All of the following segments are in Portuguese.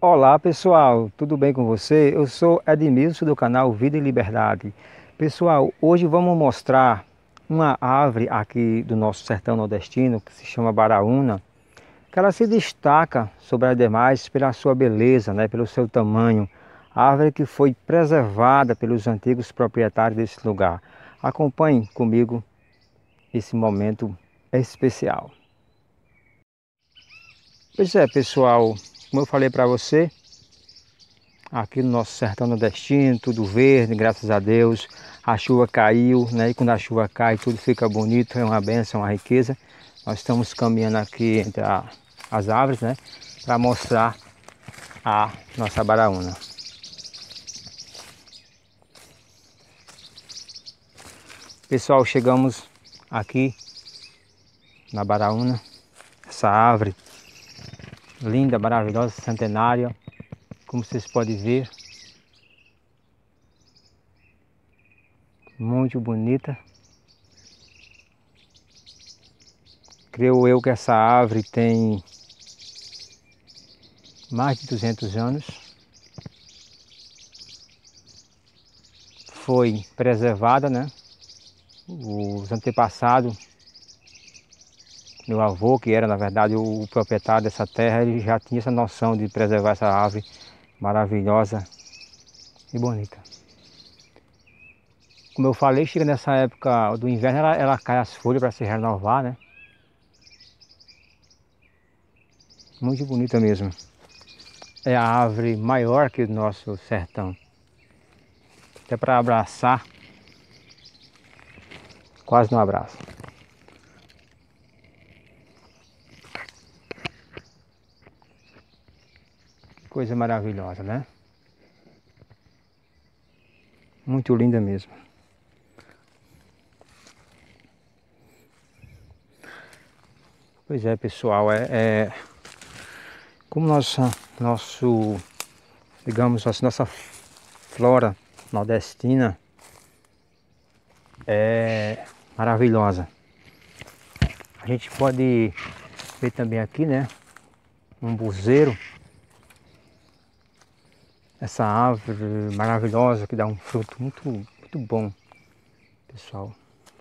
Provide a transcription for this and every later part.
Olá pessoal, tudo bem com você? Eu sou Edmilson do canal Vida e Liberdade. Pessoal, hoje vamos mostrar uma árvore aqui do nosso sertão nordestino que se chama Baraúna, que ela se destaca sobre as demais pela sua beleza, né, pelo seu tamanho. árvore que foi preservada pelos antigos proprietários desse lugar. Acompanhe comigo esse momento especial. Pois é, pessoal, como eu falei para você, aqui no nosso sertão nordestino, tudo verde, graças a Deus. A chuva caiu, né? E quando a chuva cai, tudo fica bonito, é uma benção, uma riqueza. Nós estamos caminhando aqui entre a, as árvores, né? Para mostrar a nossa baraúna. Pessoal, chegamos aqui na baraúna, essa árvore linda, maravilhosa, centenária, como vocês podem ver. Muito bonita. Creio eu que essa árvore tem mais de 200 anos. Foi preservada, né? Os antepassados meu avô, que era na verdade o, proprietário dessa terra, ele já tinha essa noção de preservar essa ave maravilhosa e bonita. Como eu falei, chega nessa época do inverno, ela, ela cai as folhas para se renovar, né? Muito bonita mesmo. É a árvore maior que o nosso sertão. Até para abraçar, quase não abraça. Coisa maravilhosa, né? Muito linda mesmo. Pois é, pessoal, é, é como nossa, nosso, digamos assim, nossa flora nordestina é maravilhosa. A gente pode ver também aqui, né, um buzeiro essa árvore maravilhosa que dá um fruto muito, muito bom, pessoal.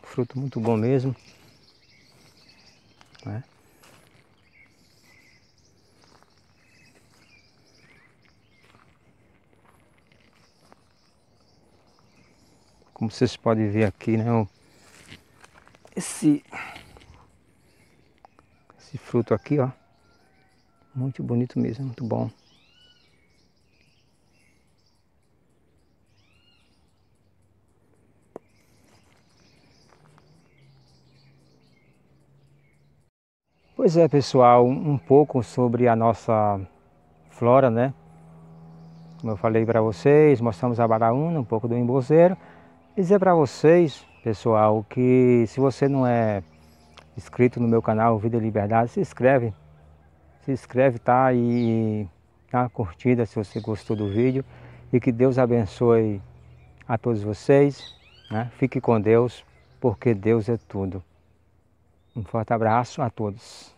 Fruto muito bom mesmo. Né? Como vocês podem ver aqui, né? Esse, esse fruto aqui, ó. Muito bonito mesmo, muito bom. Pois é, pessoal, um pouco sobre a nossa flora, né? Como eu falei para vocês, mostramos a baraúna, um pouco do embozeiro. Dizer para vocês, pessoal, que se você não é inscrito no meu canal Vida e Liberdade, se inscreve. Se inscreve, tá? E dá uma curtida se você gostou do vídeo. E que Deus abençoe a todos vocês. Né? Fique com Deus, porque Deus é tudo. Um forte abraço a todos.